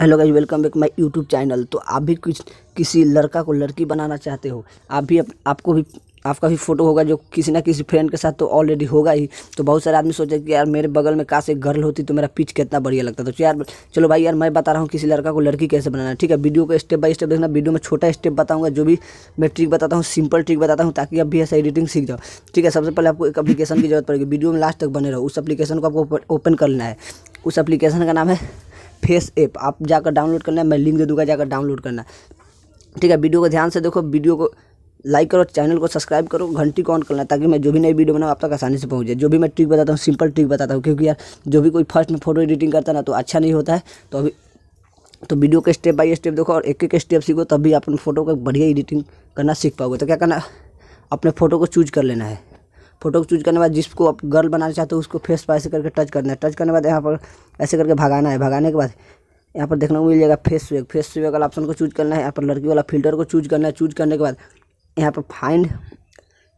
hello guys welcome back my YouTube channel तो आप भी कुछ किसी लड़का को लड़की बनाना चाहते हो आप भी अप, आपको भी आपका भी फ़ोटो होगा जो किसी ना किसी फ्रेंड के साथ तो ऑलरेडी होगा ही तो बहुत सारे आदमी सोचे कि यार मेरे बगल में काश एक गर्ल होती तो मेरा पिच कितना बढ़िया लगता तो यार चलो भाई यार मैं बता रहा हूँ किसी लड़का को लड़की कैसे बनाना ठीक है वीडियो को स्टेप बाय स्टेप देखना वीडियो में छोटा स्टेप बताऊँगा जो भी मैं ट्रिक बताता हूँ सिंपल ट्रिक बताता हूँ ताकि आप भी ऐसा एडिटिंग सीख जाओ ठीक है सबसे पहले आपको एक अपलीकेशन की जरूरत पड़ेगी वीडियो में लास्ट तक बने रहो उस अपलीकेशन को आपको ओपन कर लेना है उस अपलीकेशन का नाम है फेस ऐप आप जाकर डाउनलोड करना है मैं लिंक दे दूंगा जाकर डाउनलोड करना ठीक है वीडियो को ध्यान से देखो वीडियो को लाइक करो चैनल को सब्सक्राइब करो घंटी को ऑन करना ताकि मैं जो भी नई वीडियो बनाऊँ आप तक आसानी से पहुँच जाए जो भी मैं ट्रिक बताता हूँ सिंपल ट्रिक बताता हूँ क्योंकि यार जो भी कोई फर्स्ट में फोटो एडिटिंग करता ना तो अच्छा नहीं होता है तो अभी तो वीडियो के स्टेप बाय स्टेप देखो और एक एक स्टेप सीखो तब भी आप फोटो का बढ़िया एडिटिंग करना सीख पाओगे तो क्या करना अपने फ़ोटो को चूज कर लेना है फोटो को चूज करने बाद जिसको आप गर्ल बनाना चाहते हो उसको फेस पर ऐसे करके टच करना है टच करने के बाद यहाँ पर ऐसे करके भगाना है भगाने के बाद यहाँ पर देखने को मिल जाएगा फेस वेग फेस वेग वाला ऑप्शन को चूज करना है यहाँ पर लड़की वाला फिल्टर को चूज करना है चूज करने के बाद यहाँ पर फाइंड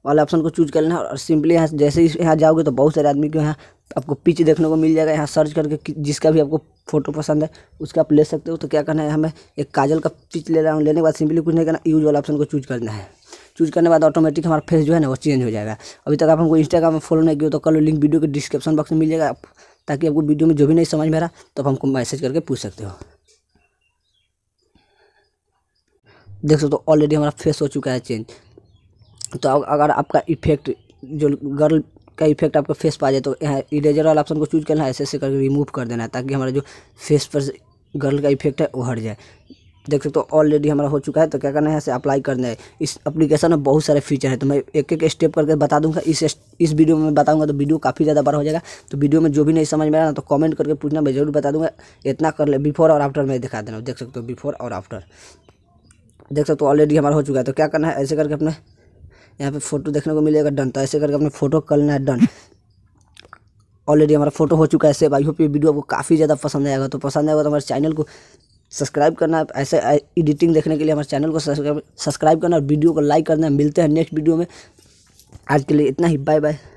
वाला ऑप्शन को चूज करना है और सिंपली यहाँ जैसे ही यहाँ जाओगे तो बहुत सारे आदमी के यहाँ आपको पिच देखने को मिल जाएगा यहाँ सर्च करके जिसका भी आपको फोटो पसंद है उसका आप ले सकते हो तो क्या करना है हमें एक काजल का पिच ले रहा हूँ लेने के बाद सिंपली कुछ नहीं करना यूज वाला ऑप्शन को चूज करना है चूज करने के बाद ऑटोमेटिक हमारा फेस जो है ना वो चेंज हो जाएगा अभी तक आप हमको इंस्टाग्राम में फॉलो नहीं किया तो कल लिंक वीडियो के डिस्क्रिप्शन बॉक्स में मिल जाएगा ताकि आपको वीडियो में जो भी नहीं समझ में आ रहा तो आप हमको मैसेज करके पूछ सकते हो देख सकते हो ऑलरेडी हमारा फेस हो चुका है चेंज तो अगर आपका इफेक्ट जो गर्ल का इफेक्ट आपका फेस पर आ जाए तो यहाँ इरेजर वाला ऑप्शन को चूज करना है ऐसे ऐसे करके रिमूव कर देना है ताकि हमारा जो फेस पर गर्ल का इफेक्ट है वो हट जाए देख सकते हो ऑलरेडी हमारा हो चुका है तो क्या करना है यहाँ से अप्लाई करना है इस एप्लीकेशन में बहुत सारे फीचर है तो मैं एक एक स्टेप करके बता दूंगा इस इस वीडियो में बताऊंगा तो वीडियो काफ़ी ज़्यादा बड़ा हो जाएगा तो वीडियो में जो भी नहीं समझ में आया ना तो कमेंट करके पूछना मैं जरूर बता दूंगा इतना कर ले बिफोर और आफ्टर मैं दिखा देना देख सकते हो बिफोर और आफ्टर देख सकते हो ऑलरेडी हमारा हो चुका है तो क्या करना है ऐसे करके अपने यहाँ पर फोटो देखने को मिलेगा डन तो ऐसे करके अपने फोटो कर लेना है डन ऑलरेडी हमारा फोटो हो चुका है सेव आई होप ये वीडियो आपको काफ़ी ज़्यादा पसंद आएगा तो पसंद आएगा तो हमारे चैनल को सब्सक्राइब करना ऐसे एडिटिंग देखने के लिए हमारे चैनल को सब्सक्राइब करना और वीडियो को लाइक करना मिलते हैं नेक्स्ट वीडियो में आज के लिए इतना ही बाय बाय